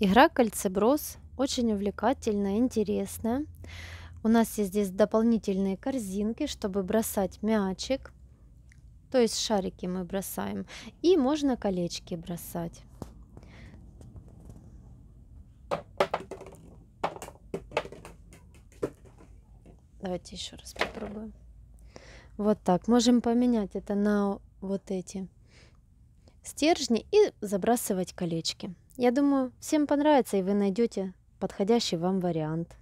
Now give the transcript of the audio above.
Игра кольцеброс очень увлекательная, интересная. У нас есть здесь дополнительные корзинки, чтобы бросать мячик. То есть шарики мы бросаем. И можно колечки бросать. Давайте еще раз попробуем. Вот так. Можем поменять это на вот эти стержни и забрасывать колечки. Я думаю, всем понравится и вы найдете подходящий вам вариант.